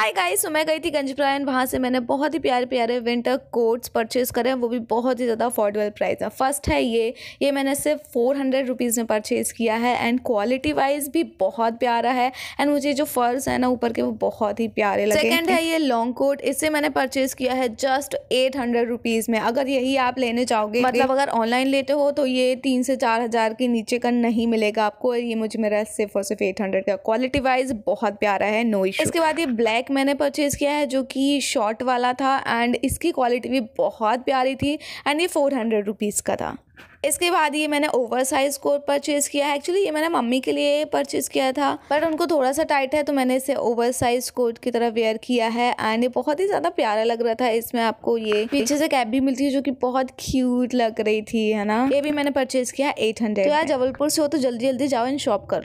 hi guys तो मैं गई थी गंजप्रा एंड वहाँ से मैंने बहुत ही प्यारे प्यारे विंटर कोट्स परचेज़ करे हैं वो भी बहुत ही ज़्यादा अफोर्डेबल प्राइस है फ़र्स्ट है ये ये मैंने सिर्फ फोर हंड्रेड रुपीज़ में परचेज़ किया है एंड क्वालिटी वाइज भी बहुत प्यारा है एंड मुझे जो फर्स है ना ऊपर के वो बहुत ही प्यारे लगे सेकेंड है ये लॉन्ग कोट इसे मैंने परचेज़ किया है जस्ट एट हंड्रेड रुपीज़ में अगर यही आप लेने चाहोगे मतलब अगर ऑनलाइन लेते हो तो ये तीन से चार हज़ार के नीचे का नहीं मिलेगा आपको ये मुझे मेरा सिर्फ और सिर्फ एट हंड्रेड का क्वालिटी वाइज बहुत प्यारा है नो इशू इसके बाद ये ब्लैक मैंने परचेज़ किया है जो कि शॉर्ट वाला था एंड इसकी क्वालिटी भी बहुत प्यारी थी एंड ये फ़ोर हंड्रेड रुपीज़ का था इसके बाद ये मैंने ओवर साइज कोट परचेज़ किया है एक्चुअली ये मैंने मम्मी के लिए परचेज़ किया था बट उनको थोड़ा सा टाइट है तो मैंने इसे ओवर साइज कोट की तरह वेयर किया है एंड ये बहुत ही ज़्यादा प्यारा लग रहा था इसमें आपको ये पीछे से कैप भी मिलती है जो कि बहुत क्यूट लग रही थी है ना ये भी मैंने परचेज़ किया एट हंड्रेड तो यार जबलपुर से हो तो जल्दी जल्दी जाओ एंड शॉप करो